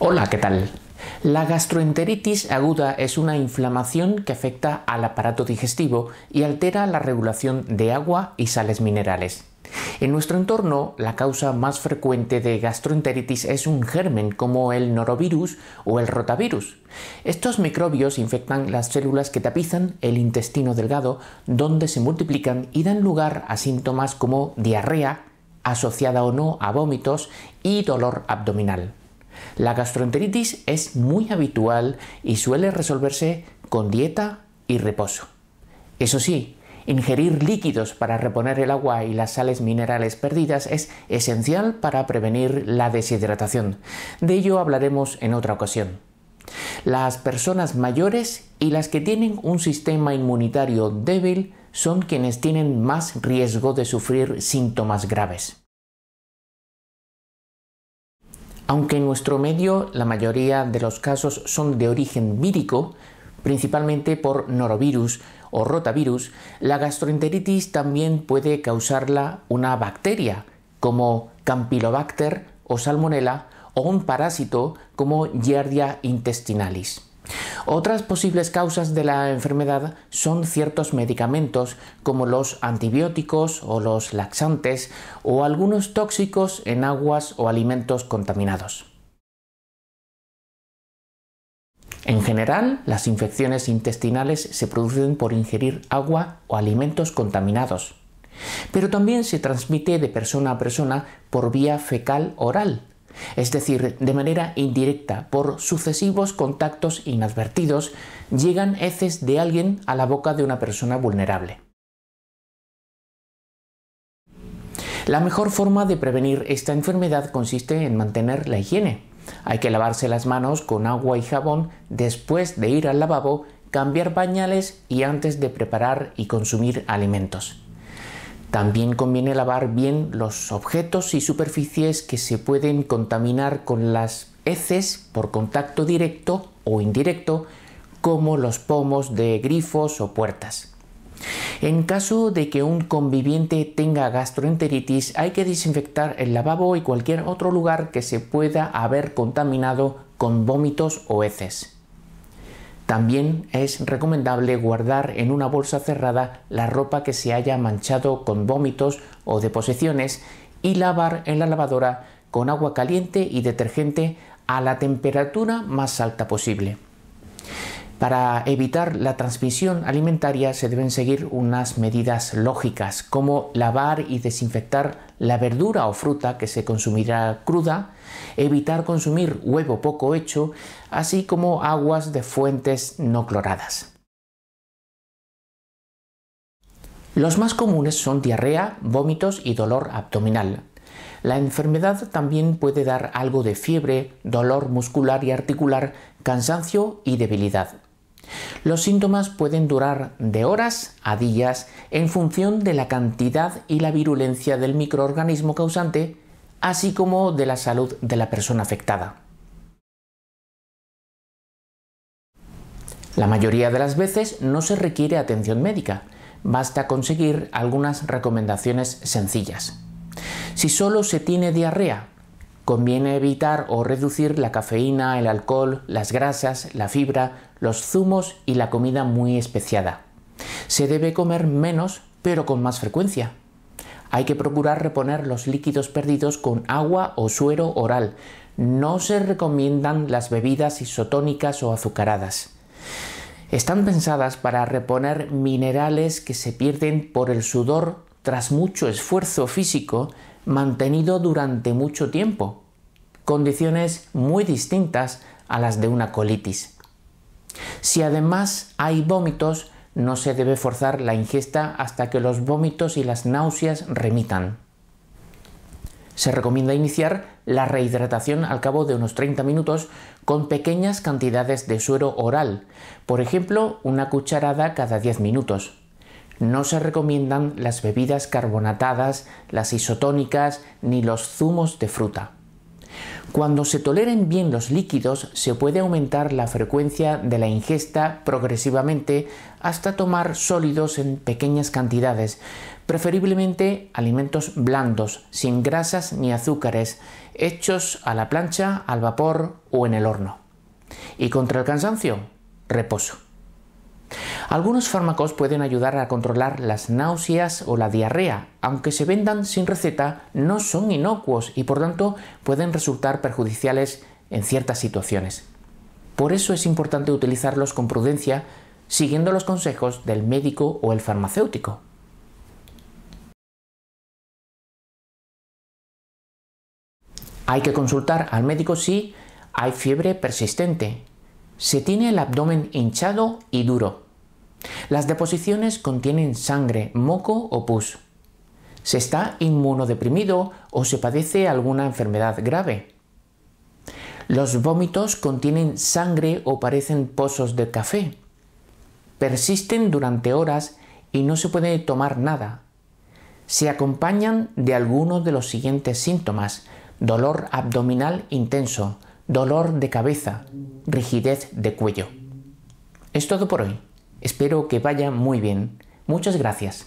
Hola, ¿qué tal? La gastroenteritis aguda es una inflamación que afecta al aparato digestivo y altera la regulación de agua y sales minerales. En nuestro entorno, la causa más frecuente de gastroenteritis es un germen como el norovirus o el rotavirus. Estos microbios infectan las células que tapizan el intestino delgado, donde se multiplican y dan lugar a síntomas como diarrea, asociada o no a vómitos, y dolor abdominal. La gastroenteritis es muy habitual y suele resolverse con dieta y reposo. Eso sí, ingerir líquidos para reponer el agua y las sales minerales perdidas es esencial para prevenir la deshidratación. De ello hablaremos en otra ocasión. Las personas mayores y las que tienen un sistema inmunitario débil son quienes tienen más riesgo de sufrir síntomas graves. Aunque en nuestro medio la mayoría de los casos son de origen vírico, principalmente por norovirus o rotavirus, la gastroenteritis también puede causarla una bacteria como Campylobacter o Salmonella o un parásito como Giardia intestinalis. Otras posibles causas de la enfermedad son ciertos medicamentos como los antibióticos o los laxantes o algunos tóxicos en aguas o alimentos contaminados. En general, las infecciones intestinales se producen por ingerir agua o alimentos contaminados, pero también se transmite de persona a persona por vía fecal oral, es decir, de manera indirecta, por sucesivos contactos inadvertidos, llegan heces de alguien a la boca de una persona vulnerable. La mejor forma de prevenir esta enfermedad consiste en mantener la higiene. Hay que lavarse las manos con agua y jabón después de ir al lavabo, cambiar pañales y antes de preparar y consumir alimentos. También conviene lavar bien los objetos y superficies que se pueden contaminar con las heces por contacto directo o indirecto, como los pomos de grifos o puertas. En caso de que un conviviente tenga gastroenteritis, hay que desinfectar el lavabo y cualquier otro lugar que se pueda haber contaminado con vómitos o heces. También es recomendable guardar en una bolsa cerrada la ropa que se haya manchado con vómitos o deposiciones y lavar en la lavadora con agua caliente y detergente a la temperatura más alta posible. Para evitar la transmisión alimentaria se deben seguir unas medidas lógicas, como lavar y desinfectar la verdura o fruta que se consumirá cruda, evitar consumir huevo poco hecho, así como aguas de fuentes no cloradas. Los más comunes son diarrea, vómitos y dolor abdominal. La enfermedad también puede dar algo de fiebre, dolor muscular y articular cansancio y debilidad. Los síntomas pueden durar de horas a días en función de la cantidad y la virulencia del microorganismo causante, así como de la salud de la persona afectada. La mayoría de las veces no se requiere atención médica, basta conseguir algunas recomendaciones sencillas. Si solo se tiene diarrea, Conviene evitar o reducir la cafeína, el alcohol, las grasas, la fibra, los zumos y la comida muy especiada. Se debe comer menos pero con más frecuencia. Hay que procurar reponer los líquidos perdidos con agua o suero oral. No se recomiendan las bebidas isotónicas o azucaradas. Están pensadas para reponer minerales que se pierden por el sudor tras mucho esfuerzo físico mantenido durante mucho tiempo, condiciones muy distintas a las de una colitis. Si además hay vómitos, no se debe forzar la ingesta hasta que los vómitos y las náuseas remitan. Se recomienda iniciar la rehidratación al cabo de unos 30 minutos con pequeñas cantidades de suero oral, por ejemplo una cucharada cada 10 minutos. No se recomiendan las bebidas carbonatadas, las isotónicas ni los zumos de fruta. Cuando se toleren bien los líquidos, se puede aumentar la frecuencia de la ingesta progresivamente hasta tomar sólidos en pequeñas cantidades, preferiblemente alimentos blandos, sin grasas ni azúcares, hechos a la plancha, al vapor o en el horno. ¿Y contra el cansancio? Reposo. Algunos fármacos pueden ayudar a controlar las náuseas o la diarrea. Aunque se vendan sin receta, no son inocuos y por tanto pueden resultar perjudiciales en ciertas situaciones. Por eso es importante utilizarlos con prudencia, siguiendo los consejos del médico o el farmacéutico. Hay que consultar al médico si hay fiebre persistente, se tiene el abdomen hinchado y duro, las deposiciones contienen sangre, moco o pus. Se está inmunodeprimido o se padece alguna enfermedad grave. Los vómitos contienen sangre o parecen pozos de café. Persisten durante horas y no se puede tomar nada. Se acompañan de algunos de los siguientes síntomas. Dolor abdominal intenso, dolor de cabeza, rigidez de cuello. Es todo por hoy. Espero que vaya muy bien. Muchas gracias.